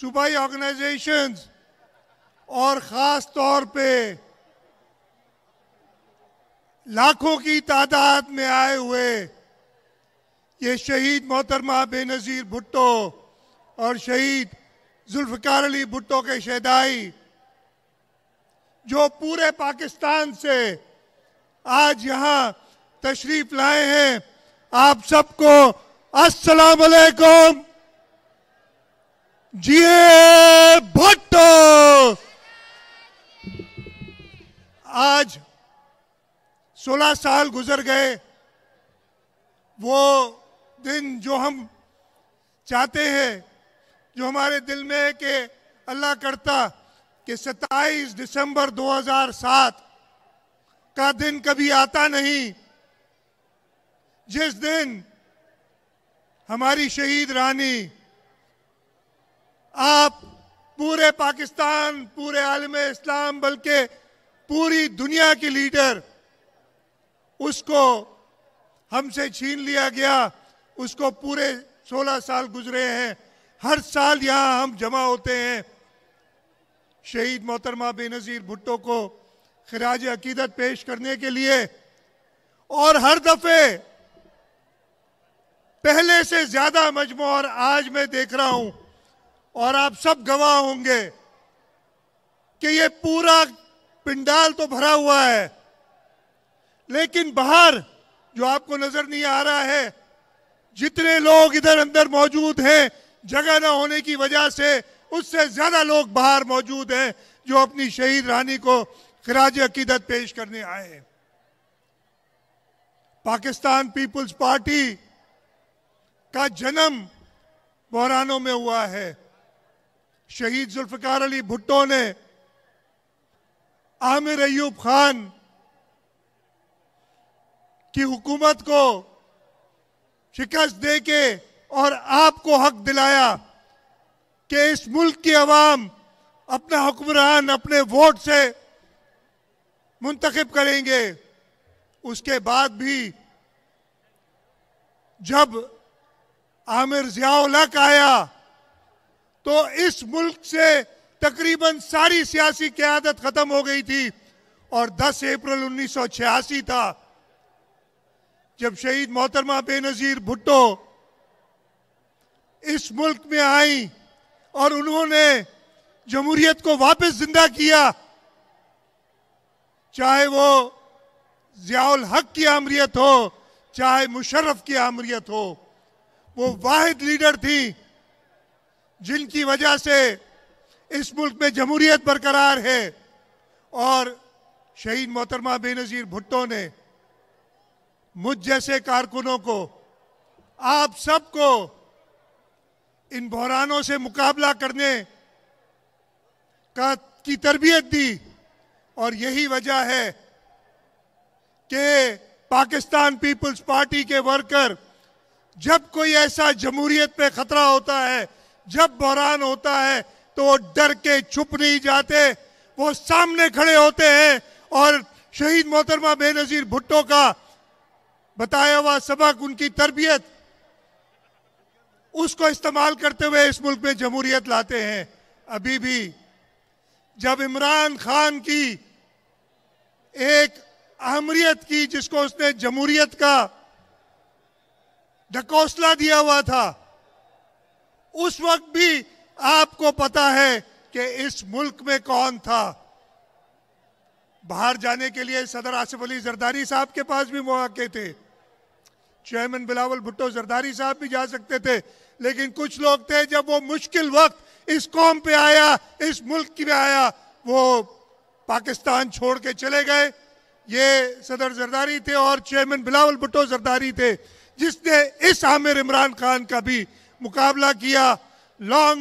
सूबाई ऑर्गेनाइजेशन और ख़ास तौर पे लाखों की तादाद में आए हुए ये शहीद मोहतरमा बेनज़ीर भुट्टो और शहीद जुल्फकार अली भुट्टो के शहदाई जो पूरे पाकिस्तान से आज यहाँ तशरीफ़ लाए हैं आप सबको असलकुम जिए भट्ट आज 16 साल गुजर गए वो दिन जो हम चाहते हैं जो हमारे दिल में है कि अल्लाह करता कि 27 दिसंबर 2007 का दिन कभी आता नहीं जिस दिन हमारी शहीद रानी आप पूरे पाकिस्तान पूरे आलम इस्लाम बल्कि पूरी दुनिया के लीडर उसको हमसे छीन लिया गया उसको पूरे 16 साल गुजरे हैं हर साल यहाँ हम जमा होते हैं शहीद मोहतरमा बेनज़ीर भुट्टो को खराज अकीदत पेश करने के लिए और हर दफ़े पहले से ज़्यादा मजमू और आज मैं देख रहा हूँ और आप सब गवाह होंगे कि ये पूरा पिंडाल तो भरा हुआ है लेकिन बाहर जो आपको नजर नहीं आ रहा है जितने लोग इधर अंदर मौजूद हैं जगह ना होने की वजह से उससे ज्यादा लोग बाहर मौजूद हैं जो अपनी शहीद रानी को खराज अकीदत पेश करने आए हैं पाकिस्तान पीपुल्स पार्टी का जन्म बहरानों में हुआ है शहीद जुल्फकार अली भुट्टो ने आमिर अयूब खान की हुकूमत को शिकस्त दे के और आपको हक दिलाया कि इस मुल्क की आवाम अपना हुक्मरान अपने वोट से मुंतखब करेंगे उसके बाद भी जब आमिर जियालक आया तो इस मुल्क से तकरीबन सारी सियासी क्यादत खत्म हो गई थी और 10 अप्रैल छियासी था जब शहीद मोहतरमा बेनजीर भुट्टो इस मुल्क में आई और उन्होंने जमहूरियत को वापस जिंदा किया चाहे वो जियाउल हक की आमरियत हो चाहे मुशर्रफ की आमरियत हो वो वाहिद लीडर थी जिनकी वजह से इस मुल्क में जमहूरियत बरकरार है और शहीद मोहतरमा बेनज़ीर भुट्टो ने मुझ जैसे कारकुनों को आप सबको इन बहरानों से मुकाबला करने का की तरबियत दी और यही वजह है कि पाकिस्तान पीपल्स पार्टी के वर्कर जब कोई ऐसा जमहूरियत पे खतरा होता है जब बहरान होता है तो वो डर के छुप नहीं जाते वो सामने खड़े होते हैं और शहीद मोहतरमा बेनजीर भुट्टो का बताया हुआ सबक उनकी तरबियत उसको इस्तेमाल करते हुए इस मुल्क में जमहूरियत लाते हैं अभी भी जब इमरान खान की एक अहमरियत की जिसको उसने जमहूरियत का ढकोसला दिया हुआ था उस वक्त भी आपको पता है कि इस मुल्क में कौन था बाहर जाने के लिए सदर आसिफ अली जरदारी साहब के पास भी मौके थे चेयरमैन बिलावल भुट्टो जरदारी साहब भी जा सकते थे लेकिन कुछ लोग थे जब वो मुश्किल वक्त इस कौम पे आया इस मुल्क में आया वो पाकिस्तान छोड़ के चले गए ये सदर जरदारी थे और चेयरमैन बिलावल भुट्टो जरदारी थे जिसने इस आमिर इमरान खान का भी मुकाबला किया लॉन्ग